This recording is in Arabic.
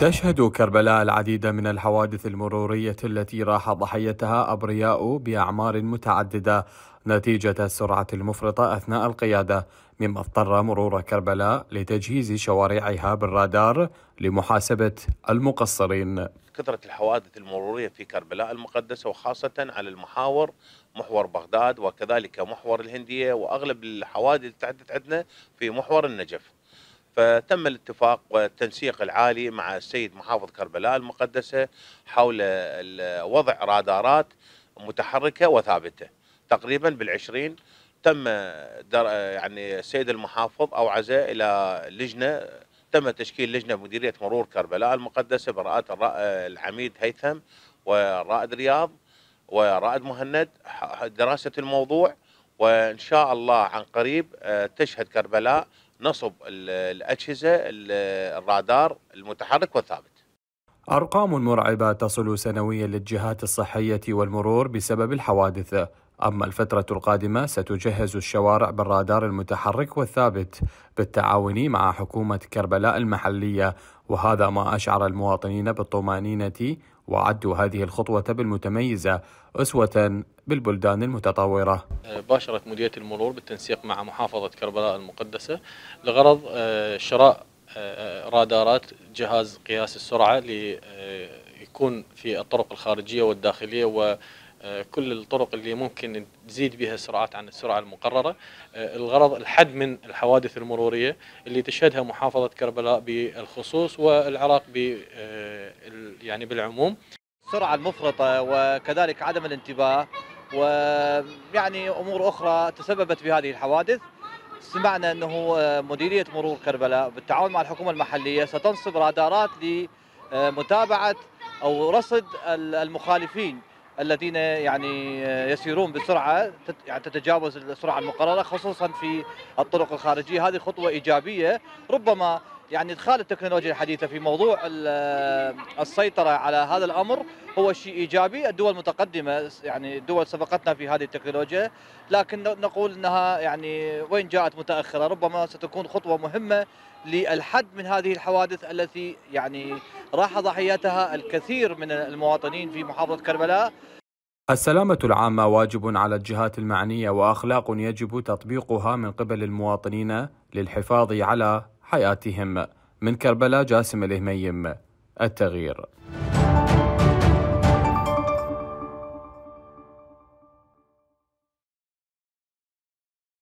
تشهد كربلاء العديد من الحوادث المرورية التي راح ضحيتها أبرياء بأعمار متعددة نتيجة السرعة المفرطة أثناء القيادة مما اضطر مرور كربلاء لتجهيز شوارعها بالرادار لمحاسبة المقصرين كثرة الحوادث المرورية في كربلاء المقدسة وخاصة على المحاور محور بغداد وكذلك محور الهندية وأغلب الحوادث تحدث عندنا في محور النجف فتم الاتفاق والتنسيق العالي مع السيد محافظ كربلاء المقدسة حول وضع رادارات متحركة وثابتة تقريبا بالعشرين تم در يعني السيد المحافظ عزاء إلى لجنة تم تشكيل لجنة مديرية مرور كربلاء المقدسة برئاسة العميد هيثم والرائد رياض ورائد مهند دراسة الموضوع وإن شاء الله عن قريب آه، تشهد كربلاء نصب الأجهزة الرادار المتحرك والثابت أرقام مرعبة تصل سنويا للجهات الصحية والمرور بسبب الحوادث أما الفترة القادمة ستجهز الشوارع بالرادار المتحرك والثابت بالتعاون مع حكومة كربلاء المحلية وهذا ما أشعر المواطنين بالطمأنينة وعدوا هذه الخطوة بالمتميزة أسوة بالبلدان المتطورة باشرت مديرية المرور بالتنسيق مع محافظة كربلاء المقدسة لغرض آه، شراء آه، آه، رادارات جهاز قياس السرعة ليكون في الطرق الخارجية والداخلية و آه، كل الطرق اللي ممكن تزيد بها السرعات عن السرعه المقرره آه، الغرض الحد من الحوادث المروريه اللي تشهدها محافظه كربلاء بالخصوص والعراق ب آه، يعني بالعموم السرعه المفرطه وكذلك عدم الانتباه ويعني امور اخرى تسببت بهذه الحوادث سمعنا انه مديريه مرور كربلاء بالتعاون مع الحكومه المحليه ستنصب رادارات لمتابعه او رصد المخالفين الذين يعني يسيرون بسرعه يعني تتجاوز السرعه المقرره خصوصا في الطرق الخارجيه هذه خطوه ايجابيه ربما يعني ادخال التكنولوجيا الحديثه في موضوع السيطره على هذا الامر هو شيء ايجابي، الدول متقدمه يعني الدول سبقتنا في هذه التكنولوجيا، لكن نقول انها يعني وين جاءت متاخره، ربما ستكون خطوه مهمه للحد من هذه الحوادث التي يعني راح ضحيتها الكثير من المواطنين في محافظه كربلاء. السلامة العامة واجب على الجهات المعنية وأخلاق يجب تطبيقها من قبل المواطنين للحفاظ على حياتهم من كربلاء جاسم الهميم التغيير